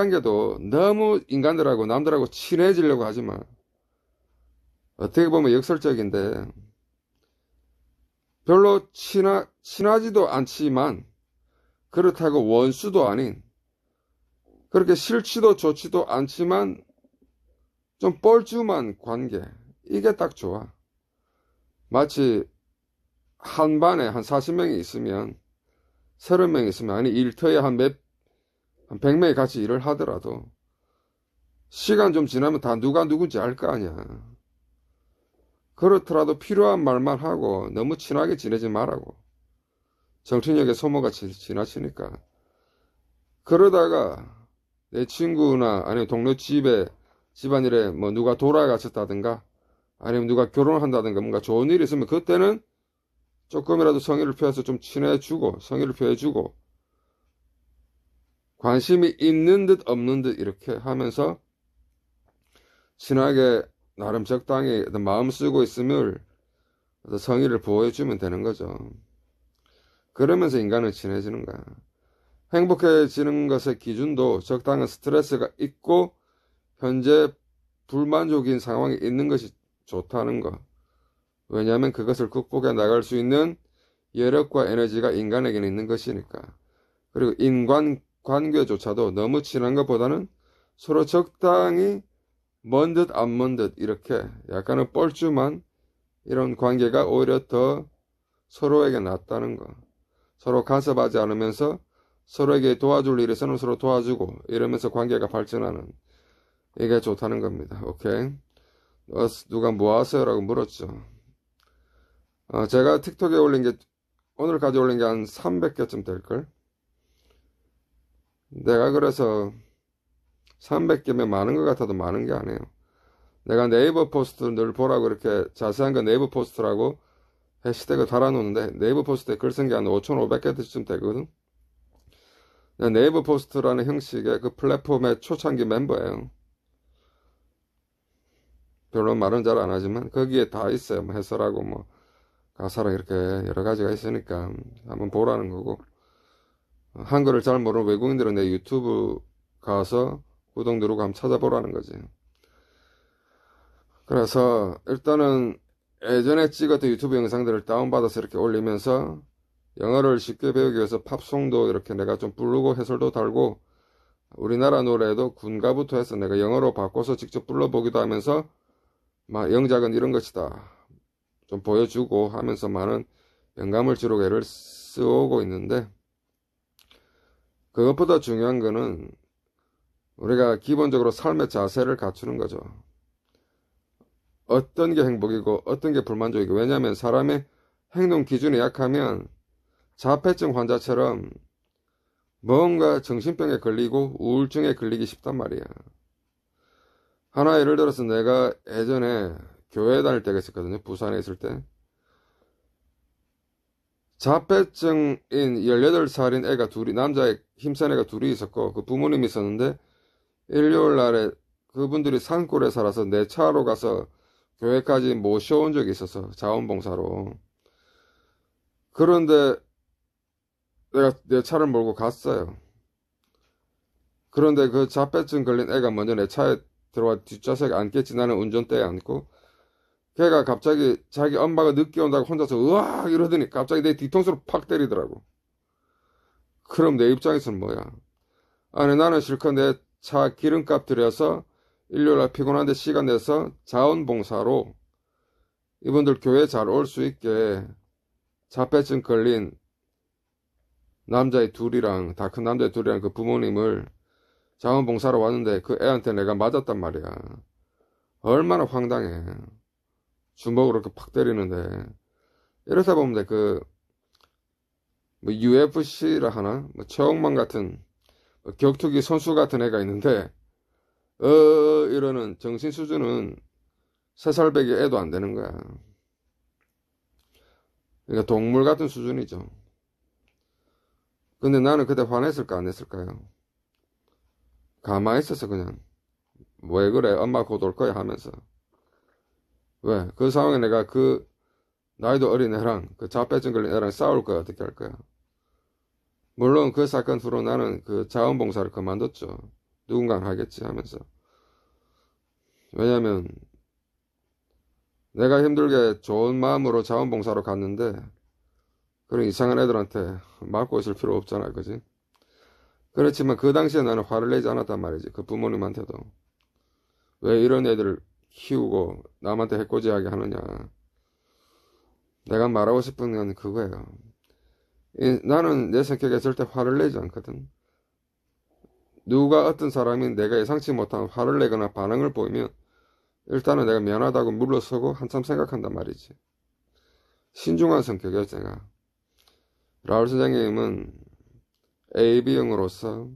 관계도 너무 인간들하고 남들하고 친해지려고 하지만 어떻게 보면 역설적인데 별로 친하, 친하지도 않지만 그렇다고 원수도 아닌 그렇게 싫지도 좋지도 않지만 좀 뻘쭘한 관계 이게 딱 좋아 마치 한 반에 한 40명이 있으면 30명이 있으면 아니 일터에 한몇 한 100명이 같이 일을 하더라도 시간 좀 지나면 다 누가 누군지 알 거 아니야. 그렇더라도 필요한 말만 하고 너무 친하게 지내지 말라고. 정신력의 소모가 지나치니까. 그러다가 내 친구나 아니면 동료 집에 집안일에 뭐 누가 돌아가셨다든가 아니면 누가 결혼한다든가 뭔가 좋은 일이 있으면 그때는 조금이라도 성의를 표해서 좀 친해주고 성의를 표해주고 관심이 있는 듯 없는 듯 이렇게 하면서 신하게 나름 적당히 마음 쓰고 있음을 성의를 보호해주면 되는 거죠. 그러면서 인간은 친해지는 거야. 행복해지는 것의 기준도 적당한 스트레스가 있고 현재 불만족인 상황이 있는 것이 좋다는 거. 왜냐하면 그것을 극복해 나갈 수 있는 여력과 에너지가 인간에게는 있는 것이니까. 그리고 인간 관계조차도 너무 친한 것보다는 서로 적당히 먼 듯 안 먼 듯 이렇게 약간은 뻘쭘한 이런 관계가 오히려 더 서로에게 낫다는 거. 서로 간섭하지 않으면서 서로에게 도와줄 일에서는 서로 도와주고 이러면서 관계가 발전하는 이게 좋다는 겁니다. 오케이. 어, 누가 뭐 하세요? 라고 물었죠. 어, 제가 틱톡에 올린 게 오늘 가져 올린 게 한 300개쯤 될걸. 내가 그래서 300개면 많은 것 같아도 많은 게 아니에요. 내가 네이버 포스트를 늘 보라고 이렇게 자세한 거 네이버 포스트라고 해시태그 달아놓는데 네이버 포스트에 글 쓴 게 한 5,500개쯤 되거든. 네이버 포스트라는 형식의 그 플랫폼의 초창기 멤버예요. 별로 말은 잘 안 하지만 거기에 다 있어요. 뭐 해설하고 뭐 가사랑 이렇게 여러 가지가 있으니까 한번 보라는 거고. 한글을 잘 모르는 외국인들은 내 유튜브 가서 구독 누르고 한번 찾아보라는 거지. 그래서 일단은 예전에 찍었던 유튜브 영상들을 다운받아서 이렇게 올리면서 영어를 쉽게 배우기 위해서 팝송도 이렇게 내가 좀 부르고 해설도 달고 우리나라 노래도 군가부터 해서 내가 영어로 바꿔서 직접 불러보기도 하면서 막 영작은 이런 것이다 좀 보여주고 하면서 많은 영감을 주로 애를 쓰고 있는데 그것보다 중요한 거는 우리가 기본적으로 삶의 자세를 갖추는 거죠. 어떤 게 행복이고 어떤 게 불만족이고 왜냐하면 사람의 행동 기준이 약하면 자폐증 환자처럼 뭔가 정신병에 걸리고 우울증에 걸리기 쉽단 말이야. 하나 예를 들어서 내가 예전에 교회 다닐 때가 있었거든요. 부산에 있을 때. 자폐증인 18살인 애가 둘이, 남자의 힘센 애가 둘이 있었고, 그 부모님이 있었는데, 일요일 날에 그분들이 산골에 살아서 내 차로 가서 교회까지 모셔온 적이 있어서 자원봉사로. 그런데 내가 내 차를 몰고 갔어요. 그런데 그 자폐증 걸린 애가 먼저 내 차에 들어와 뒷좌석에 앉겠지 나는 운전대에 앉고 걔가 갑자기 자기 엄마가 늦게 온다고 혼자서 으악 이러더니 갑자기 내 뒤통수로 팍 때리더라고. 그럼 내 입장에서는 뭐야? 아니 나는 실컷 내 차 기름값 들여서 일요일날 피곤한데 시간 내서 자원봉사로 이분들 교회 잘 올 수 있게 자폐증 걸린 남자의 둘이랑 다 큰 남자의 둘이랑 그 부모님을 자원봉사로 왔는데 그 애한테 내가 맞았단 말이야. 얼마나 황당해. 주먹으로 이렇게 팍 때리는데 이래서 보면 돼. 그, 뭐, UFC라 하나? 뭐, 최홍만 같은, 뭐 격투기 선수 같은 애가 있는데, 어, 이러는 정신 수준은 세살배기 애도 안 되는 거야. 그러니까 동물 같은 수준이죠. 근데 나는 그때 화냈을까, 안 했을까요? 가만히 있어서 그냥. 왜 그래? 엄마 곧올 거야 하면서. 왜? 그 상황에 내가 그 나이도 어린 애랑 그 자폐증 걸린 애랑 싸울 거야 어떻게 할 거야? 물론 그 사건 후로 나는 그 자원봉사를 그만뒀죠. 누군가 하겠지 하면서. 왜냐면 내가 힘들게 좋은 마음으로 자원봉사로 갔는데 그런 이상한 애들한테 맞고 있을 필요 없잖아 그지? 그렇지만 그 당시에 나는 화를 내지 않았단 말이지 그 부모님한테도 왜 이런 애들 키우고 남한테 해코지하게 하느냐. 내가 말하고 싶은 건 그거예요. 나는 내 성격에 절대 화를 내지 않거든. 누가 어떤 사람이 내가 예상치 못한 화를 내거나 반응을 보이면 일단은 내가 미안하다고 물러서고 한참 생각한단 말이지. 신중한 성격이었 제가. 라울 선생님은 AB형으로서